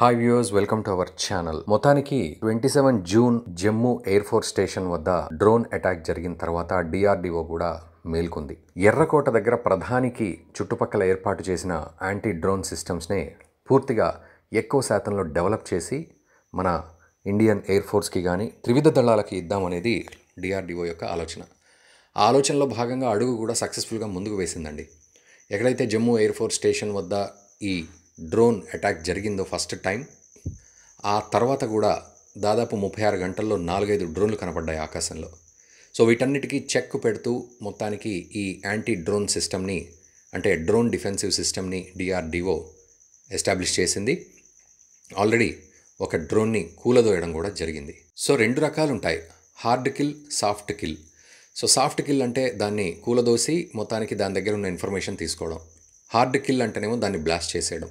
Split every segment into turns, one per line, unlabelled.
hi viewers welcome to our channel మొత్తానికి twenty seven June Jammu air force station వద్ద drone attack జరిగిన తర్వాత DRDO కూడా మేల్కొంది ఎర్రకోట దగ్గర ప్రధానికి చుట్టుపక్కల ఏర్పాటు చేసిన యాంటీ డ్రోన్ సిస్టమ్స్నే పూర్తిగా ఎక్కువ శాతంలో డెవలప్ చేసి మన ఇండియన్ ఎయిర్ ఫోర్స్కి కానీ త్రివిధ దళాలకి ఇద్దామనేది డిఆర్డిఓ యొక్క ఆలోచన ఆ ఆలోచనలో భాగంగా అడుగు కూడా సక్సెస్ఫుల్గా ముందుకు వేసిందండి ఎక్కడైతే జమ్మూ ఎయిర్ ఫోర్స్ స్టేషన్ వద్ద ఈ డ్రోన్ అటాక్ జరిగిందో ఫస్ట్ టైం ఆ తర్వాత కూడా దాదాపు ముప్పై ఆరు గంటల్లో నాలుగైదు డ్రోన్లు కనపడ్డాయి ఆకాశంలో సో వీటన్నిటికీ చెక్ పెడుతూ మొత్తానికి ఈ యాంటీ డ్రోన్ సిస్టమ్ని అంటే డ్రోన్ డిఫెన్సివ్ సిస్టమ్ని డిఆర్డిఓ ఎస్టాబ్లిష్ చేసింది ఆల్రెడీ ఒక డ్రోన్ని కూలదోయడం కూడా జరిగింది సో రెండు రకాలు ఉంటాయి hard kill soft kill so soft kill అంటే దాన్ని కూలదోసి మొత్తానికి దాని దగ్గర ఉన్న ఇన్ఫర్మేషన్ తీసుకోవడం హార్డ్ కిల్ అంటేనేమో దాన్ని బ్లాస్ట్ చేసేయడం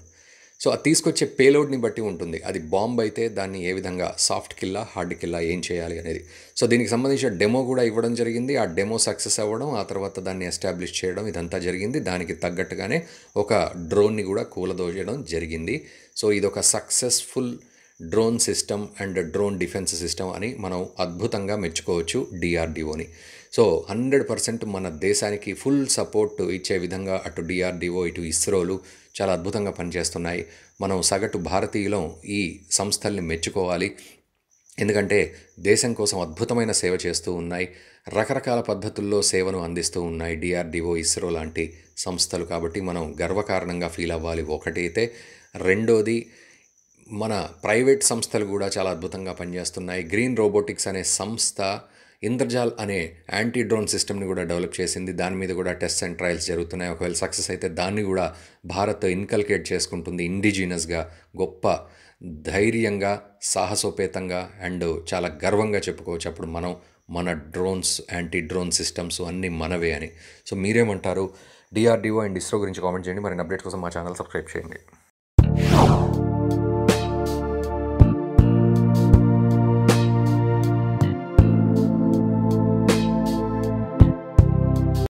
సో అది తీసుకొచ్చే పేలోడ్ని బట్టి ఉంటుంది అది బాంబ్ అయితే దాన్ని ఏ విధంగా సాఫ్ట్ కిల్లా హార్డ్ కిల్లా ఏం చేయాలి అనేది సో దీనికి సంబంధించిన డెమో కూడా ఇవ్వడం జరిగింది ఆ డెమో సక్సెస్ అవ్వడం ఆ తర్వాత దాన్ని ఎస్టాబ్లిష్ చేయడం ఇదంతా జరిగింది దానికి తగ్గట్టుగానే ఒక డ్రోన్ని కూడా కూలదోయడం జరిగింది సో ఇది ఒక successful drone system and drone defence system అని మనం అద్భుతంగా మెచ్చుకోవచ్చు డిఆర్డిఓని సో హండ్రెడ్ పర్సెంట్ మన దేశానికి ఫుల్ సపోర్ట్ ఇచ్చే విధంగా అటు డిఆర్డిఓ ఇటు ఇస్రోలు చాలా అద్భుతంగా పనిచేస్తున్నాయి మనం సగటు భారతీయులం ఈ సంస్థల్ని మెచ్చుకోవాలి ఎందుకంటే దేశం కోసం అద్భుతమైన సేవ చేస్తూ ఉన్నాయి రకరకాల పద్ధతుల్లో సేవను అందిస్తూ ఉన్నాయి డిఆర్డిఓ ఇస్రో లాంటి సంస్థలు కాబట్టి మనం గర్వకారణంగా ఫీల్ అవ్వాలి ఒకటైతే రెండోది మన ప్రైవేట్ సంస్థలు కూడా చాలా అద్భుతంగా పనిచేస్తున్నాయి గ్రీన్ రోబోటిక్స్ అనే సంస్థ ఇంద్రజాల్ అనే యాంటీ డ్రోన్ సిస్టమ్ని కూడా డెవలప్ చేసింది దాని మీద కూడా టెస్ట్ అండ్ ట్రయల్స్ జరుగుతున్నాయి ఒకవేళ సక్సెస్ అయితే దాన్ని కూడా భారత్ ఇన్కల్కేట్ చేసుకుంటుంది ఇండిజినస్గా గొప్ప ధైర్యంగా సాహసోపేతంగా అండ్ చాలా గర్వంగా చెప్పుకోవచ్చు అప్పుడు మనం మన డ్రోన్స్ యాంటీ డ్రోన్ సిస్టమ్స్ అన్నీ మనవే అని సో మీరేమంటారు డిఆర్డిఓ అండ్ ఇస్రో గురించి కామెంట్ చేయండి మరి అప్డేట్ కోసం మా ఛానల్ సబ్స్క్రైబ్ చేయండి